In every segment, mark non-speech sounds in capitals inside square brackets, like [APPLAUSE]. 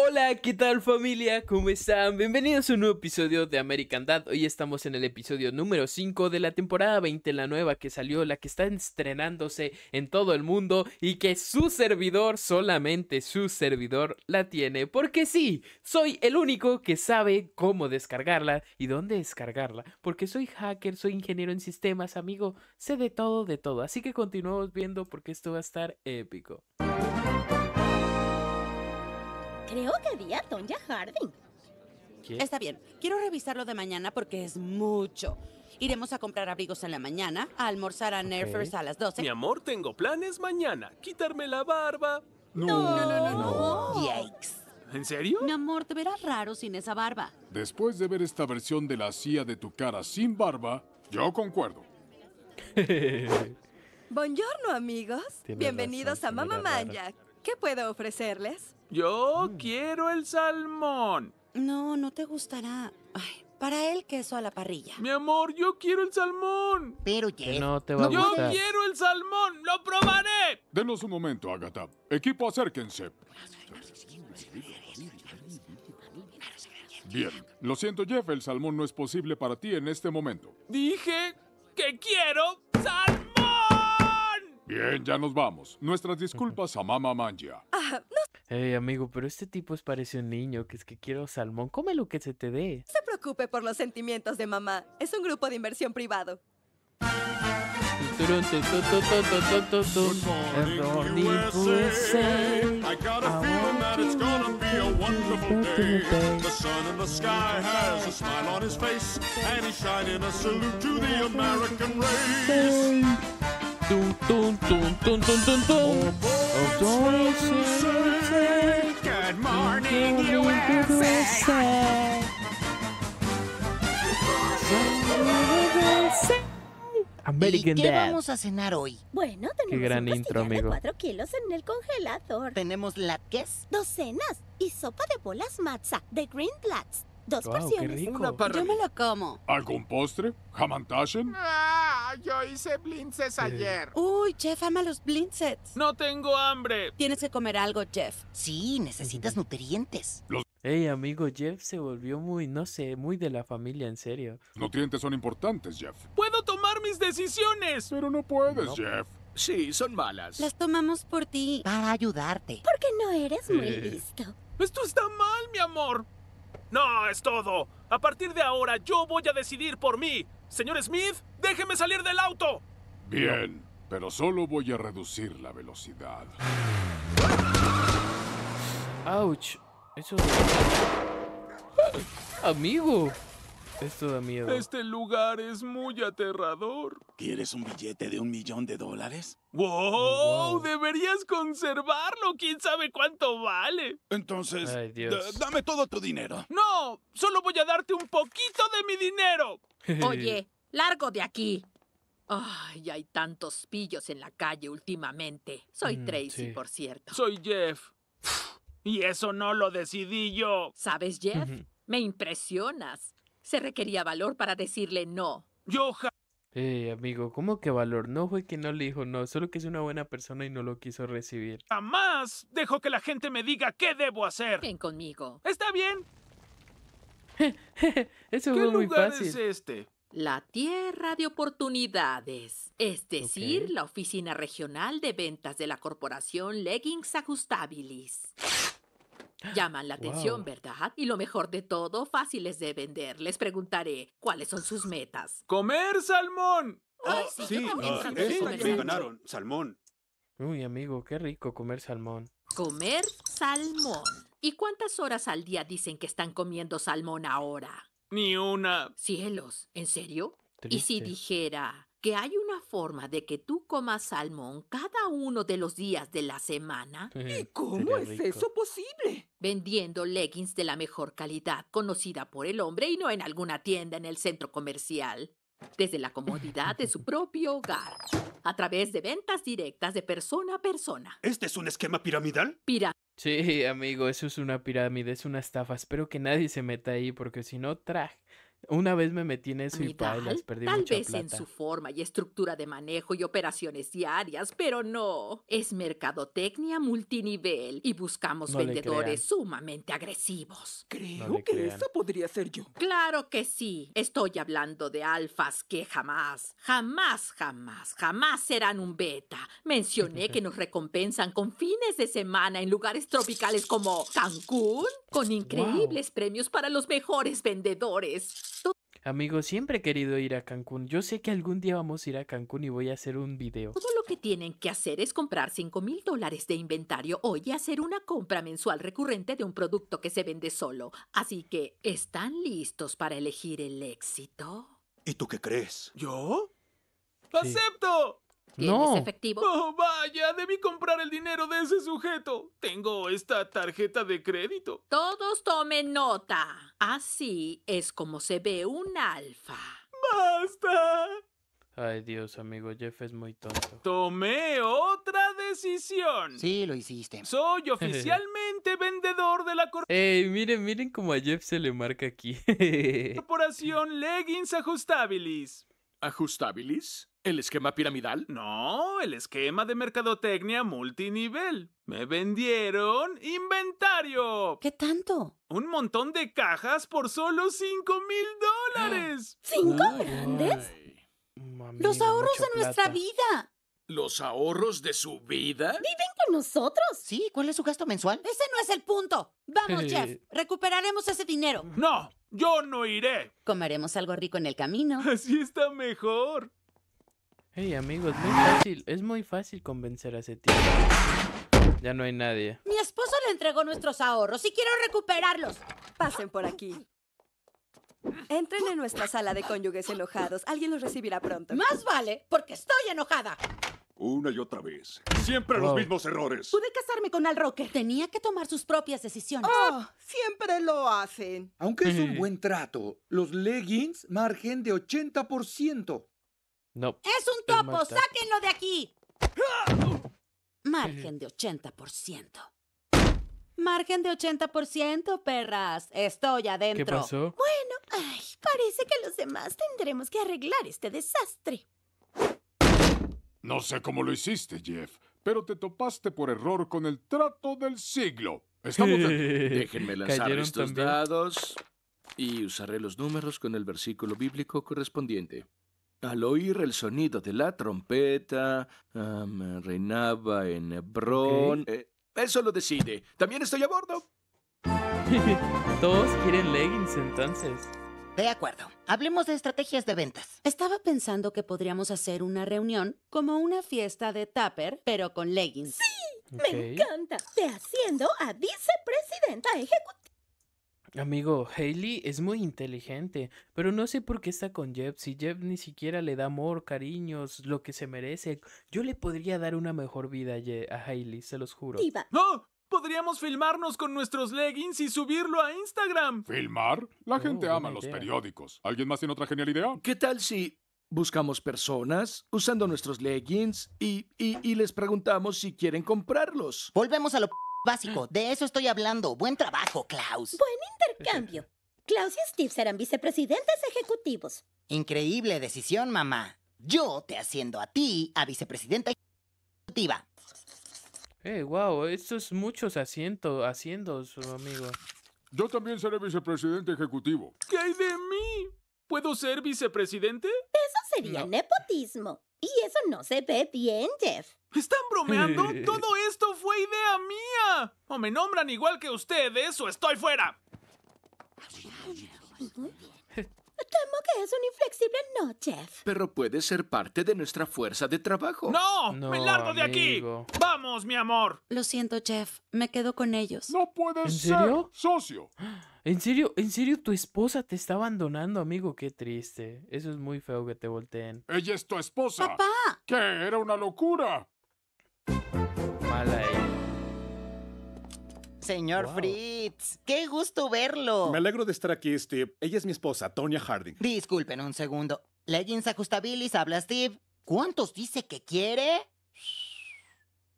Hola, ¿qué tal familia? ¿Cómo están? Bienvenidos a un nuevo episodio de American Dad. Hoy estamos en el episodio número 5 de la temporada 20, la nueva que salió, la que está estrenándose en todo el mundo y que su servidor, solamente su servidor, la tiene. Porque sí, soy el único que sabe cómo descargarla y dónde descargarla. Porque soy hacker, soy ingeniero en sistemas, amigo, sé de todo, de todo. Así que continuamos viendo porque esto va a estar épico. Creo que vi a Tonya Harding. Está bien, quiero revisarlo de mañana porque es mucho. Iremos a comprar abrigos en la mañana, a almorzar a Nerfers a las 12. Mi amor, tengo planes mañana. Quitarme la barba. No, no, no, no. no. Yikes. ¿En serio? Mi amor, te verás raro sin esa barba. Después de ver esta versión de la CIA de tu cara sin barba, yo concuerdo. [LAUGHS] Buongiorno, amigos. Bienvenidos a Mamá Manja. ¿Qué puedo ofrecerles? Yo mm. quiero el salmón. No, no te gustará. para él queso a la parrilla. Mi amor, yo quiero el salmón. Pero Jeff, no te va a Yo quiero el salmón, lo probaré. Denos un momento, Agatha. Equipo, acérquense. Bien, lo siento Jeff, el salmón no es posible para ti en este momento. Dije que quiero salmón. Bien, ya nos vamos. Nuestras disculpas a Mama Mangia. Ah, Hey, amigo, pero este tipo es parece un niño, que es que quiero salmón. Come lo que se te dé. No se preocupe por los sentimientos de mamá. Es un grupo de inversión privado. ¿Y qué vamos a cenar hoy? Bueno, tenemos gran un intro, de 4 kilos en el congelador. Tenemos latkes, docenas y sopa de bolas matza de Green Platts. Dos qué rico. Yo me lo como. ¿Algún postre? ¿Hamantashen? Ah, yo hice blintzes ayer. Uy, Jeff ama los blintzes. No tengo hambre. Tienes que comer algo, Jeff. Sí, necesitas nutrientes. Los Hey, amigo, Jeff se volvió muy, no sé, muy de la familia, en serio. nutrientes son importantes, Jeff. ¡Puedo tomar mis decisiones! Pero no puedes, Jeff. Sí, son malas. Las tomamos por ti. Para ayudarte. Porque no eres muy eh. listo. Esto está mal, mi amor. No, es todo. A partir de ahora yo voy a decidir por mí. Señor Smith, déjeme salir del auto. Bien, pero solo voy a reducir la velocidad. Ouch. Eso... ¡Amigo! Esto da miedo. Este lugar es muy aterrador. ¿Quieres un billete de un millón de dólares? ¡Wow! Oh, Deberías conservarlo. ¿Quién sabe cuánto vale? Entonces, dame todo tu dinero. No, solo voy a darte un poquito de mi dinero. [LAUGHS] Oye, largo de aquí. Ay, hay tantos pillos en la calle últimamente. Soy mm, Tracy, por cierto. Soy Jeff. Y eso no lo decidí yo. [LAUGHS] ¿Sabes, Jeff? Me impresionas. Se requería valor para decirle no. Yo ja amigo, ¿cómo que valor? No fue que no le dijo no, solo que es una buena persona y no lo quiso recibir. Jamás dejo que la gente me diga qué debo hacer. Ven conmigo. Está bien. [LAUGHS] Eso fue muy lugar es este? La Tierra de Oportunidades, es decir, la Oficina Regional de Ventas de la Corporación Leggings Ajustabilis. Llaman la atención, ¿verdad? Y lo mejor de todo, fáciles de vender. Les preguntaré, ¿cuáles son sus metas? ¡Comer salmón! Ay, sí, ganaron, salmón. Uy, amigo, qué rico comer salmón. Comer salmón. ¿Y cuántas horas al día dicen que están comiendo salmón ahora? Ni una. Cielos, ¿en serio? ¿Y si dijera, que hay una forma de que tú comas salmón cada uno de los días de la semana? ¿Y cómo es eso posible? Vendiendo leggings de la mejor calidad, conocida por el hombre y no en alguna tienda en el centro comercial. Desde la comodidad de su [LAUGHS] propio hogar, a través de ventas directas de persona a persona. ¿Este es un esquema piramidal? Piramidal. Sí, amigo, eso es una pirámide, es una estafa. Espero que nadie se meta ahí porque si no, traje. Una vez me metí en eso y tal, perdí Tal vez en su forma y estructura de manejo y operaciones diarias, pero no. Es mercadotecnia multinivel y buscamos vendedores sumamente agresivos. Creo que eso podría ser yo. Claro que sí. Estoy hablando de alfas que jamás, jamás, jamás, jamás serán un beta. Mencioné que nos recompensan con fines de semana en lugares tropicales como Cancún, con increíbles premios para los mejores vendedores. Amigo, siempre he querido ir a Cancún. Yo sé que algún día vamos a ir a Cancún y voy a hacer un video. Todo lo que tienen que hacer es comprar 5 mil dólares de inventario hoy y hacer una compra mensual recurrente de un producto que se vende solo. Así que, ¿están listos para elegir el éxito? ¿Y tú qué crees? ¿Yo? ¡Acepto! no. efectivo? ¡Oh, vaya! Debí comprar el dinero de ese sujeto. Tengo esta tarjeta de crédito. Todos tomen nota. Así es como se ve un alfa. ¡Basta! Ay, Dios, amigo, Jeff es muy tonto. Tomé otra decisión. Sí, lo hiciste. Soy [LAUGHS] oficialmente vendedor de la corporación. Ey, miren, miren cómo a Jeff se le marca aquí. [LAUGHS] corporación Leggings Ajustabilis. ¿Ajustabilis? ¿El esquema piramidal? No, el esquema de mercadotecnia multinivel. Me vendieron inventario. ¿Qué tanto? Un montón de cajas por solo 5 mil dólares. [GASPS] ¿Cinco grandes? Los ahorros de nuestra vida. ¿Los ahorros de su vida? ¡Viven con nosotros! Sí, ¿cuál es su gasto mensual? Ese no es el punto. Vamos, [LAUGHS] Jeff, recuperaremos ese dinero. No, yo no iré. Comeremos algo rico en el camino. [LAUGHS] Así está mejor. Hey amigos, muy fácil, es muy fácil convencer a ese tío. Ya no hay nadie. Mi esposo le entregó nuestros ahorros y quiero recuperarlos. Pasen por aquí. Entren en nuestra sala de cónyuges enojados. Alguien los recibirá pronto. Más vale, porque estoy enojada. Una y otra vez. Siempre los oh. mismos errores. Pude casarme con Al Rocker. Tenía que tomar sus propias decisiones. Oh, siempre lo hacen. Aunque es un buen trato, los leggings margen de 80%. Es un topo, sáquenlo de aquí. Margen de 80%. Margen de 80%, perras. Estoy adentro. ¿Qué pasó? Bueno, parece que los demás tendremos que arreglar este desastre. No sé cómo lo hiciste, Jeff, pero te topaste por error con el trato del siglo. Estamos de... [LAUGHS] Déjenme lanzar estos dados y usaré los números con el versículo bíblico correspondiente. Al oír el sonido de la trompeta, me reinaba en Hebrón. eso eh, lo decide. También estoy a bordo. [LAUGHS] Todos quieren leggings entonces. De acuerdo. Hablemos de estrategias de ventas. Estaba pensando que podríamos hacer una reunión como una fiesta de tupper, pero con leggings. ¡Sí! Me encanta. Te Haciendo a vicepresidenta ejecutiva. Amigo, Hailey es muy inteligente, pero no sé por qué está con Jeff Si Jeff ni siquiera le da amor, cariños, lo que se merece, yo le podría dar una mejor vida a, Hailey, se los juro. ¡No! Podríamos filmarnos con nuestros leggings y subirlo a Instagram. ¿Filmar? La oh, gente ama los periódicos. ¿Alguien más tiene otra genial idea? ¿Qué tal si buscamos personas usando nuestros leggings y, y, y les preguntamos si quieren comprarlos? Volvemos a lo básico. De eso estoy hablando. Buen trabajo, Klaus. Buen intercambio. [LAUGHS] Klaus y Steve serán vicepresidentes ejecutivos. Increíble decisión, mamá. Yo te haciendo a ti a vicepresidenta ejecutiva. Eh, wow, esto es muchos asientos, su amigo. Yo también seré vicepresidente ejecutivo. ¿Qué hay de mí? ¿Puedo ser vicepresidente? Eso sería nepotismo. Y eso no se ve bien, Jeff. ¿Están bromeando? [LAUGHS] Todo esto fue idea mía. O me nombran igual que ustedes o estoy fuera. Temo que es un inflexible no, Jeff. Pero puede ser parte de nuestra fuerza de trabajo. ¡No! me largo de aquí! ¡Vamos, mi amor! Lo siento, Jeff. Me quedo con ellos. No puedes ser, socio. [GASPS] ¿En serio? ¿En serio tu esposa te está abandonando, amigo? Qué triste. Eso es muy feo que te volteen. Ella es tu esposa. ¡Papá! ¿Qué? Era una locura. Mala Señor Fritz, qué gusto verlo. Me alegro de estar aquí, Steve. Ella es mi esposa, Tonya Harding. Disculpen un segundo. Legends Ajustabilis habla Steve. ¿Cuántos dice que quiere?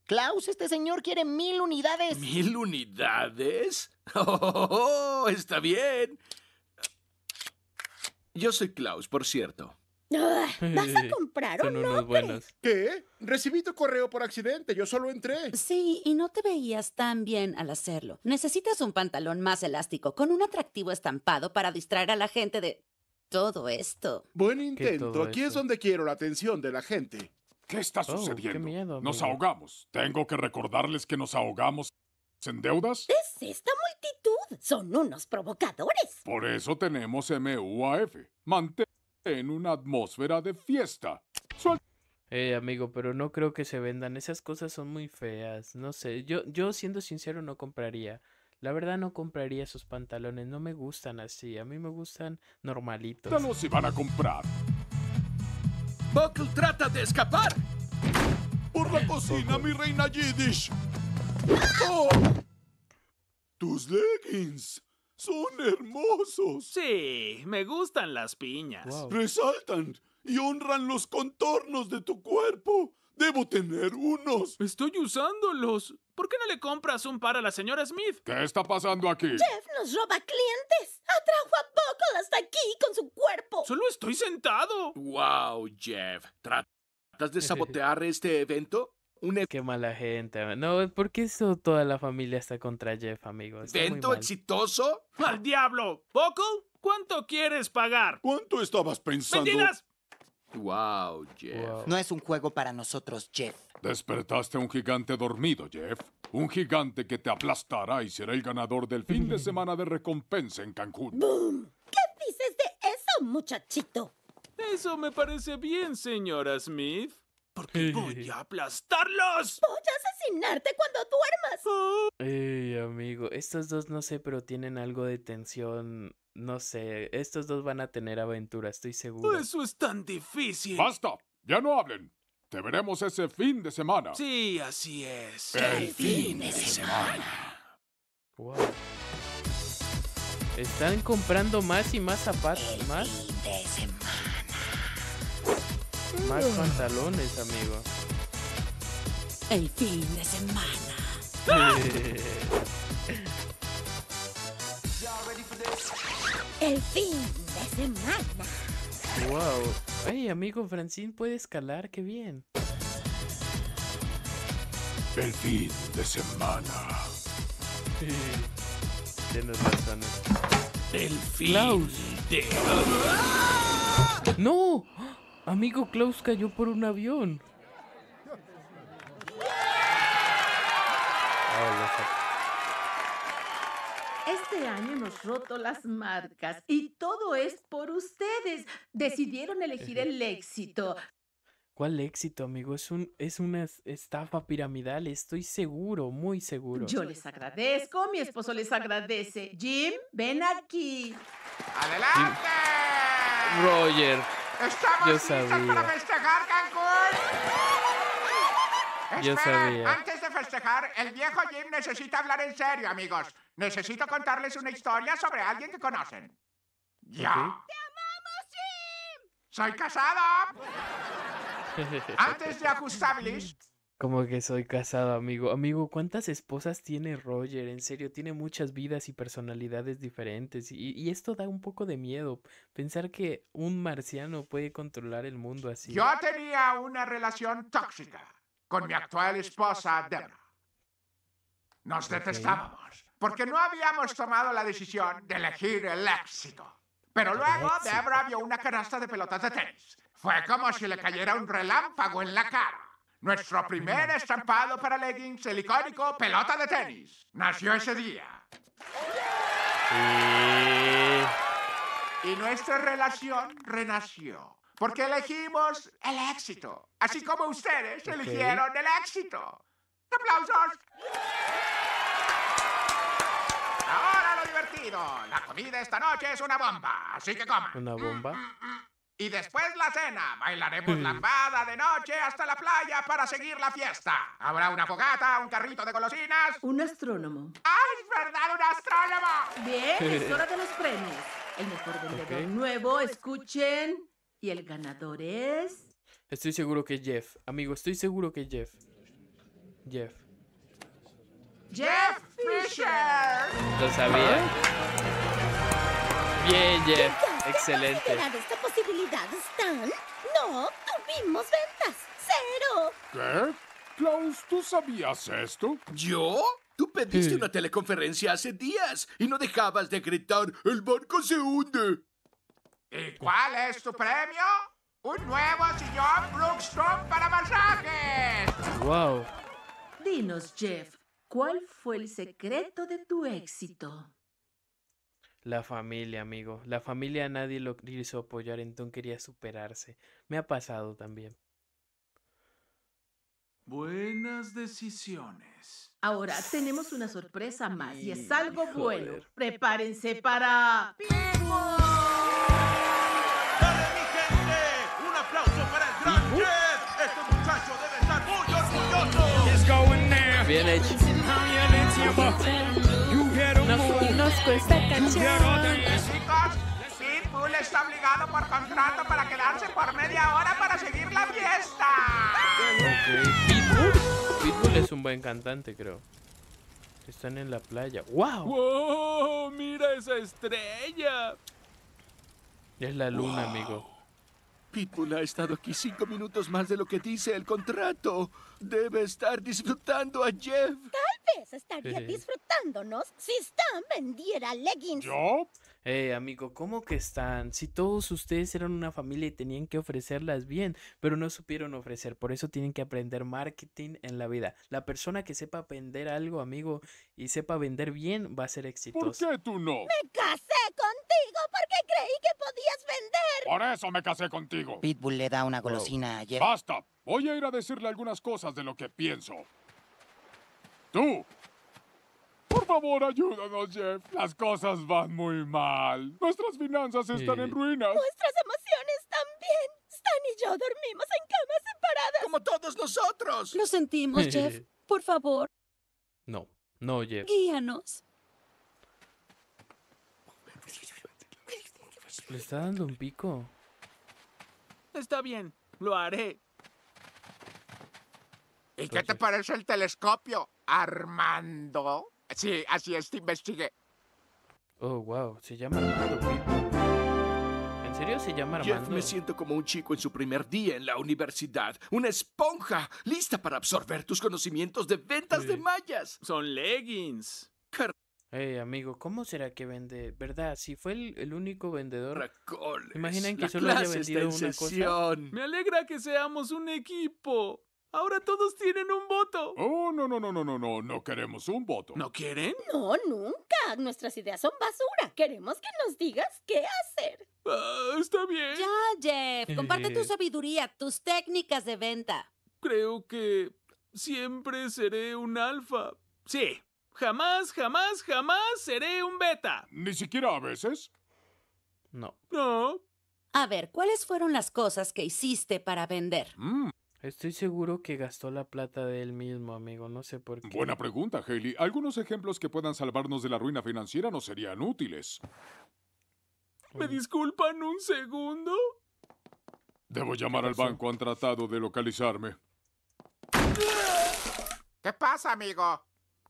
Klaus, este señor quiere mil unidades. ¿Mil unidades? ¡Oh, está bien! Yo soy Klaus, por cierto. Ah, ¿Vas a [LAUGHS] comprar o no? ¿Qué? Recibí tu correo por accidente, yo solo entré. Sí, y no te veías tan bien al hacerlo. Necesitas un pantalón más elástico, con un atractivo estampado para distraer a la gente de todo esto. Buen intento, aquí es donde quiero la atención de la gente. ¿Qué está oh, sucediendo? nos ahogamos. Tengo que recordarles que nos ahogamos ¿En deudas? Es esta multitud. Son unos provocadores. Por eso tenemos MUAF. Mantén en una atmósfera de fiesta. Eh, amigo, pero no creo que se vendan. Esas cosas son muy feas. No sé, yo, yo siendo sincero no compraría. La verdad no compraría esos pantalones. No me gustan así. A mí me gustan normalitos. No se van a comprar. Buckle trata de escapar. Por la cocina, mi reina Yiddish. Oh, ¡Tus leggings! ¡Son hermosos! Sí, me gustan las piñas. Resaltan y honran los contornos de tu cuerpo. Debo tener unos. Estoy usándolos. ¿Por qué no le compras un par a la señora Smith? ¿Qué está pasando aquí? Jeff nos roba clientes. Atrajo a Buckle hasta aquí con su cuerpo. Solo estoy sentado. Wow, Jeff. ¿Tratas de sabotear este evento? E qué mala gente. No, ¿por qué eso toda la familia está contra Jeff, amigos? ¿Vento exitoso? [LAUGHS] ¡Al diablo! ¿Poco? ¿Cuánto quieres pagar? ¿Cuánto estabas pensando? ¡Mentiras! Wow, Jeff. No es un juego para nosotros, Jeff. Despertaste a un gigante dormido, Jeff. Un gigante que te aplastará y será el ganador del fin de mm. semana de recompensa en Cancún. ¡Boom! ¿Qué dices de eso, muchachito? Eso me parece bien, señora Smith. Porque voy a aplastarlos. Voy a asesinarte cuando duermas. Ah. Ey, amigo, estos dos no sé, pero tienen algo de tensión. No sé, estos dos van a tener aventura, estoy seguro. Eso es tan difícil. Basta, ya no hablen. Te veremos ese fin de semana. Sí, así es. El, fin, de, semana. Están comprando más y más zapatos, El más. Fin de semana. Más pantalones, amigo. El fin de semana. [LAUGHS] El fin de semana. Wow. Hey, amigo Francine puede escalar, qué bien. El fin de semana. [LAUGHS] El fin de. ¡No! Amigo Klaus cayó por un avión. Este año hemos roto las marcas y todo es por ustedes. Decidieron elegir el éxito. ¿Cuál éxito, amigo? Es, un, es una estafa piramidal, estoy seguro, muy seguro. Yo les agradezco, mi esposo les agradece. Jim, ven aquí. ¡Adelante! Roger, ¿Estamos listos para festejar, Cancún? Espera, antes de festejar, el viejo Jim necesita hablar en serio, amigos. Necesito contarles una historia sobre alguien que conocen. Ya. ¡Te amamos, Jim! ¡Soy casado! [LAUGHS] antes de Ajustabilis, como que soy casado, amigo. Amigo, ¿cuántas esposas tiene Roger? En serio, tiene muchas vidas y personalidades diferentes. Y, esto da un poco de miedo. Pensar que un marciano puede controlar el mundo así. Yo tenía una relación tóxica con mi actual esposa, Debra. Nos detestábamos porque no habíamos tomado la decisión de elegir el éxito. Pero luego Debra vio una canasta de pelotas de tenis. Fue como si le cayera un relámpago en la cara. Nuestro primer estampado para leggings, el icónico pelota de tenis, nació ese día. Y nuestra relación renació. Porque elegimos el éxito. Así como ustedes eligieron el éxito. ¡Aplausos! Ahora lo divertido. La comida esta noche es una bomba. Así que coma. ¿Una bomba? Mm, mm, mm. Y después la cena. Bailaremos la lambada de noche hasta la playa para seguir la fiesta. Habrá una fogata, un carrito de golosinas. Un astrónomo. ¡Ay, es verdad, un astrónomo! Bien, [LAUGHS] es hora de los premios. El mejor vendedor nuevo, escuchen. Y el ganador es. Estoy seguro que es Jeff. Amigo, estoy seguro que es Jeff. Jeff. Jeff Fisher. Lo sabía. Bien, Jeff. Excelente. esta posibilidad, Stan? No tuvimos ventas. Cero. ¿Qué? Klaus, ¿tú sabías esto? ¿Yo? Tú pediste una teleconferencia hace días y no dejabas de gritar, el barco se hunde. ¿Y cuál es tu premio? Un nuevo sillón Brookstone para masajes. Wow. Dinos, Jeff, ¿cuál fue el secreto de tu éxito? La familia, amigo. La familia nadie lo quiso apoyar, entonces quería superarse. Me ha pasado también. Buenas decisiones. Ahora tenemos una sorpresa más y es algo bueno. Prepárense para... ¡Un aplauso para muy Bien hecho nos, nos cuesta canción está obligado por contrato para quedarse por media hora para seguir la fiesta. Pitbull. es un buen cantante, creo. Están en la playa. ¡Wow! ¡Wow! ¡Mira esa estrella! Es la luna, amigo. Pitbull ha estado aquí cinco minutos más de lo que dice el contrato. Debe estar disfrutando a Jeff. Tal vez estaría disfrutándonos si Stan vendiera leggings. ¿Yo? Hey, eh, amigo, ¿cómo que están? Si todos ustedes eran una familia y tenían que ofrecerlas bien, pero no supieron ofrecer, por eso tienen que aprender marketing en la vida. La persona que sepa vender algo, amigo, y sepa vender bien, va a ser exitosa. ¿Por qué tú no? Me casé contigo porque creí que podías vender. Por eso me casé contigo. Pitbull le da una golosina ayer. Basta. Voy a ir a decirle algunas cosas de lo que pienso. Tú, por favor, ayúdanos, Jeff. Las cosas van muy mal. Nuestras finanzas están en ruinas. Nuestras emociones también. Stan y yo dormimos en camas separadas. Como todos nosotros. Lo sentimos, [LAUGHS] Jeff. Por favor. No, no, Jeff. Guíanos. Le está dando un pico. Está bien, lo haré. ¿Y qué te parece el telescopio, Armando? Sí, así es, investigué. Oh, wow, se llama ¿En serio se llama Armando? Jeff, me siento como un chico en su primer día en la universidad. Una esponja, lista para absorber tus conocimientos de ventas de mallas. Son leggings. amigo, ¿cómo será que vende? ¿Verdad? Si fue el, único vendedor. Imaginen que solo haya vendido una cosa. Me alegra que seamos un equipo. Ahora todos tienen un voto. Oh, no, no, no, no, no, no, no queremos un voto. ¿No quieren? No, nunca. Nuestras ideas son basura. Queremos que nos digas qué hacer. Ah, está bien. Ya, Jeff, eh. comparte tu sabiduría, tus técnicas de venta. Creo que siempre seré un alfa. Sí, jamás, jamás, jamás seré un beta. Ni siquiera a veces. No. No. A ver, ¿cuáles fueron las cosas que hiciste para vender? Mm. Estoy seguro que gastó la plata de él mismo, amigo. No sé por qué. Buena pregunta, Haley. Algunos ejemplos que puedan salvarnos de la ruina financiera no serían útiles. ¿Me disculpan un segundo? Debo llamar al banco. Han tratado de localizarme. ¿Qué pasa, amigo?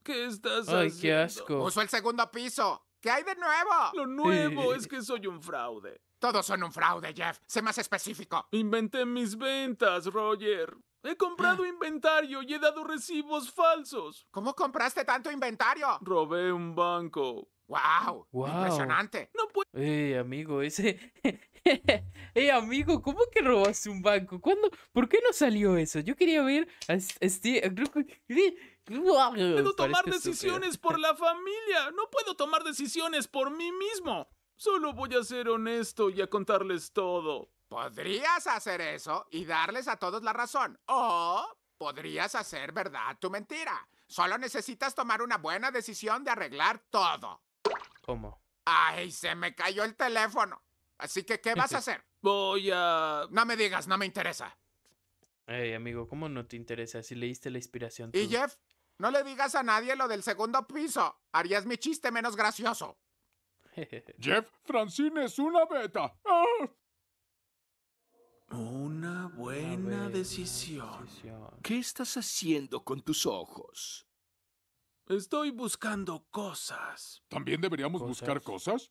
¿Qué estás Ay, qué asco. Uso el segundo piso. ¿Qué hay de nuevo? Lo [LAUGHS] nuevo es que soy un fraude. Todos son un fraude, Jeff. Sé más específico. Inventé mis ventas, Roger. He comprado ah. inventario y he dado recibos falsos. ¿Cómo compraste tanto inventario? Robé un banco. ¡Wow! Impresionante. No Eh, amigo, ese. [LAUGHS] eh, amigo, ¿cómo que robaste un banco? ¿Cuándo? ¿Por qué no salió eso? Yo quería ver a Steve. Puedo tomar decisiones por la familia. No puedo tomar decisiones por mí mismo. Solo voy a ser honesto y a contarles todo. Podrías hacer eso y darles a todos la razón. O podrías hacer verdad tu mentira. Solo necesitas tomar una buena decisión de arreglar todo. ¿Cómo? Ay, se me cayó el teléfono. Así que, ¿qué vas a hacer? [LAUGHS] Voy a... No me digas, no me interesa. Hey, amigo, ¿cómo no te interesa si leíste la inspiración? Y Jeff, no le digas a nadie lo del segundo piso. Harías mi chiste menos gracioso. [LAUGHS] Jeff, Francine es una beta. Ah. Una buena decisión. ¿Qué estás haciendo con tus ojos? Estoy buscando cosas. ¿También deberíamos buscar cosas?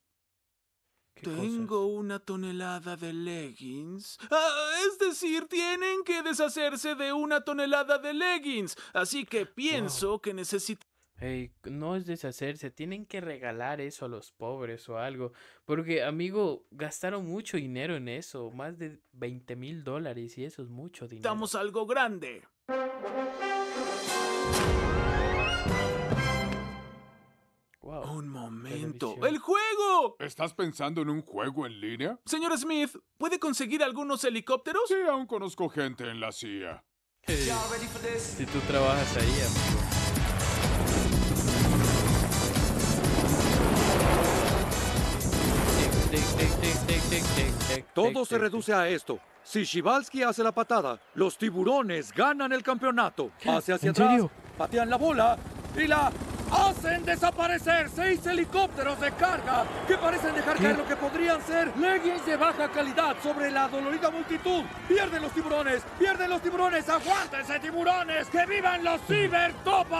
Tengo una tonelada de leggings. Ah, es decir, tienen que deshacerse de una tonelada de leggings. Así que pienso que necesito no es deshacerse, tienen que regalar eso a los pobres o algo. Porque, amigo, gastaron mucho dinero en eso, más de 20 mil dólares y eso es mucho dinero. ¡Damos algo grande. un momento. ¡El juego! ¿Estás pensando en un juego en línea? Señor Smith, ¿puede conseguir algunos helicópteros? Sí, aún conozco gente en la CIA. si tú trabajas ahí, amigo. Todo se reduce a esto. Si Shibalski hace la patada, los tiburones ganan el campeonato. Pase hacia atrás, patean la bola y la hacen desaparecer seis helicópteros de carga que parecen dejar caer lo que podrían ser leggings de baja calidad sobre la dolorida multitud. ¡Pierden los tiburones! ¡Pierden los tiburones! ¡Aguántense, tiburones! ¡Que vivan los cibertopos!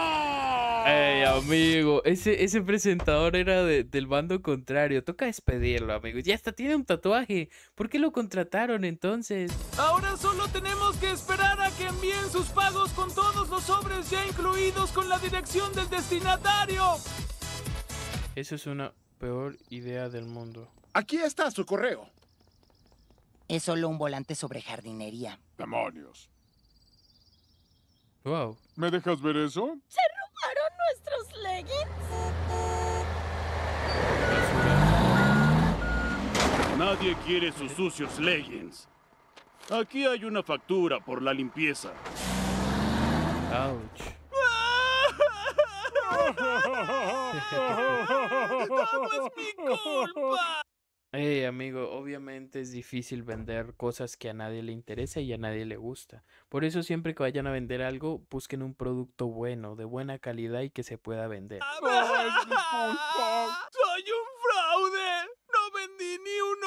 ¡Ey, amigo! Ese, ese presentador era del bando contrario. Toca despedirlo, amigo. Ya hasta tiene un tatuaje. ¿Por qué lo contrataron entonces? Ahora solo tenemos que esperar a que envíen sus pagos con todos los sobres ya incluidos con la dirección del destinatario. Esa es una peor idea del mundo. Aquí está su correo. Es solo un volante sobre jardinería. Demonios. Wow. ¿Me dejas ver eso? ¡Se robaron nuestros leggings! Nadie quiere sus sucios leggings. Aquí hay una factura por la limpieza. Ouch es culpa! Hey, amigo, obviamente es difícil vender cosas que a nadie le interesa y a nadie le gusta. Por eso siempre que vayan a vender algo, busquen un producto bueno, de buena calidad y que se pueda vender. [LAUGHS] ¡Soy un fraude! ¡No vendí ni un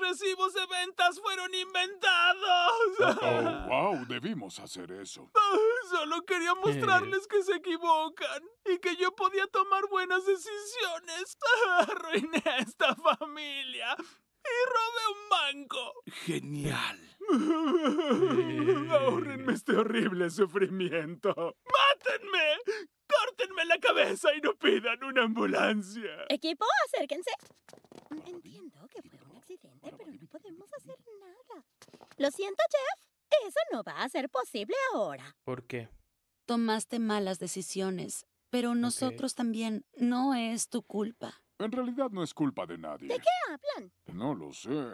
recibos de ventas fueron inventados. Oh, oh [LAUGHS] wow, debimos hacer eso. Solo quería mostrarles que se equivocan y que yo podía tomar buenas decisiones. Arruiné [LAUGHS] ah, a esta familia y robé un banco. Genial. [LAUGHS] Ahorrenme este horrible sufrimiento. ¡Mátenme! ¡Córtenme la cabeza y no pidan una ambulancia! Equipo, acérquense. Entiendo que fue pero no podemos hacer nada. Lo siento, Jeff. Eso no va a ser posible ahora. ¿Por qué? Tomaste malas decisiones, pero nosotros también. No es tu culpa. En realidad no es culpa de nadie. ¿De qué hablan? No lo sé.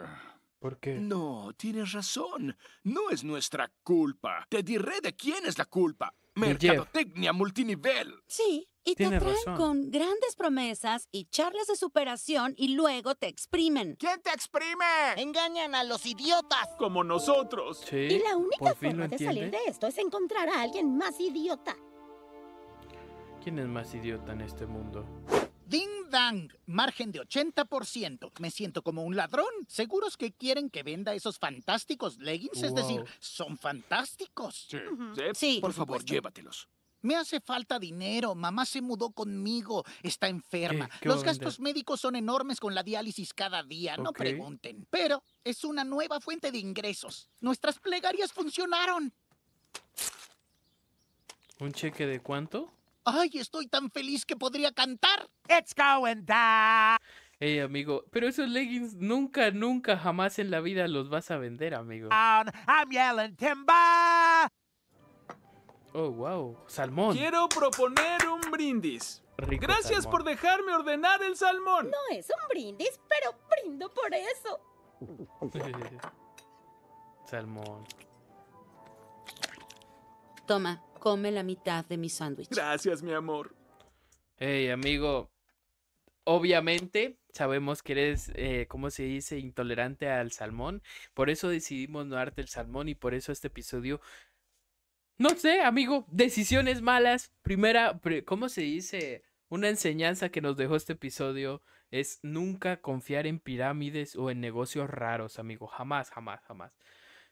¿Por qué? No, tienes razón. No es nuestra culpa. Te diré de quién es la culpa. Mercadotecnia multinivel. Sí, y te traen con grandes promesas y charlas de superación y luego te exprimen. ¿Quién te exprime? Engañan a los idiotas. Como nosotros. Sí, y la única forma de salir de esto es encontrar a alguien más idiota. ¿Quién es más idiota en este mundo? Ding Dang, margen de 80%. Me siento como un ladrón. Seguros que quieren que venda esos fantásticos leggings, es decir, son fantásticos. Sí, por favor, llévatelos. Me hace falta dinero, mamá se mudó conmigo, está enferma. Los gastos médicos son enormes con la diálisis cada día, no pregunten. Pero es una nueva fuente de ingresos. Nuestras plegarias funcionaron. ¿Un cheque de cuánto? ¡Ay, estoy tan feliz que podría cantar! ¡It's going down! Ey, amigo, pero esos leggings nunca, nunca, jamás en la vida los vas a vender, amigo. I'm yelling Oh, wow. Salmón. Quiero proponer un brindis. Gracias por dejarme ordenar el salmón. No es un brindis, pero brindo por eso. [LAUGHS] salmón. Toma, come la mitad de mi sándwich. Gracias, mi amor. Hey, amigo. Obviamente sabemos que eres, eh, ¿cómo se dice?, intolerante al salmón. Por eso decidimos no darte el salmón y por eso este episodio no sé, amigo, decisiones malas. Primera, ¿cómo se dice? Una enseñanza que nos dejó este episodio es nunca confiar en pirámides o en negocios raros, amigo. Jamás, jamás, jamás.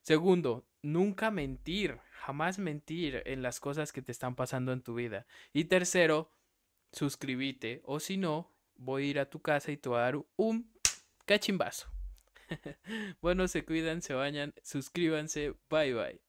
Segundo, nunca mentir, jamás mentir en las cosas que te están pasando en tu vida. Y tercero, suscríbete o si no, voy a ir a tu casa y te voy a dar un cachimbazo. [LAUGHS] bueno, se cuidan, se bañan, suscríbanse, bye bye.